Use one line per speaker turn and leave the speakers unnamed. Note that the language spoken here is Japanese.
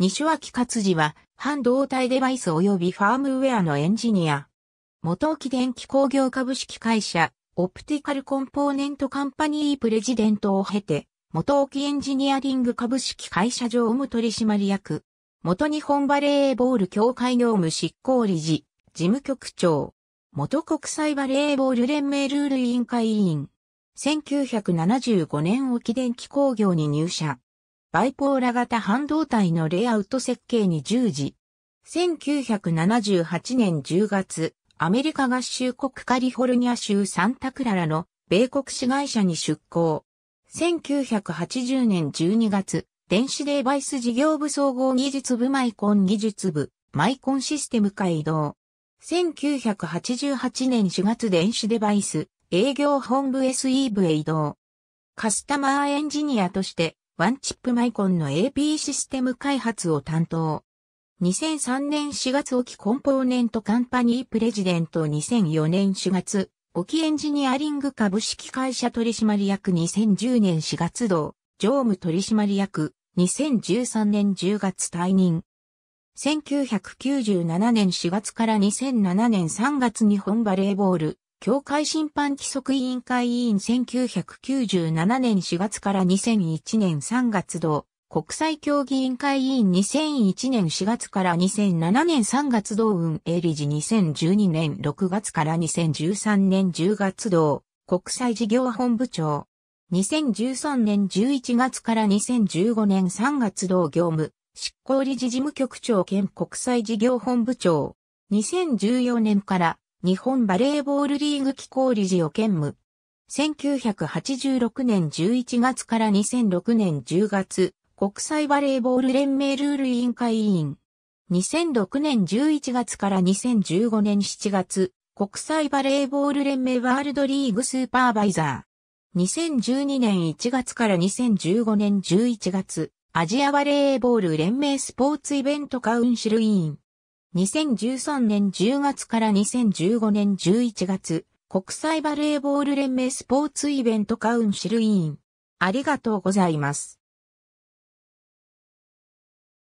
西脇勝治は、半導体デバイス及びファームウェアのエンジニア。元沖電機工業株式会社、オプティカルコンポーネントカンパニープレジデントを経て、元沖エンジニアリング株式会社常務取締役、元日本バレーボール協会業務執行理事、事務局長、元国際バレーボール連盟ルール委員会委員、1975年沖電機工業に入社。バイポーラ型半導体のレイアウト設計に従事。1978年10月、アメリカ合衆国カリフォルニア州サンタクララの米国市会社に出向。1980年12月、電子デバイス事業部総合技術部マイコン技術部、マイコンシステム化移動。1988年4月電子デバイス、営業本部 SE 部へ移動。カスタマーエンジニアとしてワンチップマイコンの AP システム開発を担当。2003年4月沖コンポーネントカンパニープレジデント2004年4月沖エンジニアリング株式会社取締役2010年4月同常務取締役2013年10月退任。1997年4月から2007年3月日本バレーボール協会審判規則委員会委員1997年4月から2001年3月同、国際協議委員会委員2001年4月から2007年3月同運営理事2012年6月から2013年10月同、国際事業本部長。2013年11月から2015年3月同業務、執行理事事務局長兼国際事業本部長。2014年から日本バレーボールリーグ機構理事を兼務。1986年11月から2006年10月、国際バレーボール連盟ルール委員会委員。2006年11月から2015年7月、国際バレーボール連盟ワールドリーグスーパーバイザー。2012年1月から2015年11月、アジアバレーボール連盟スポーツイベントカウンシル委員。2013年10月から2015年11月、国際バレーボール連盟スポーツイベントカウンシル委員。ありがとうございます。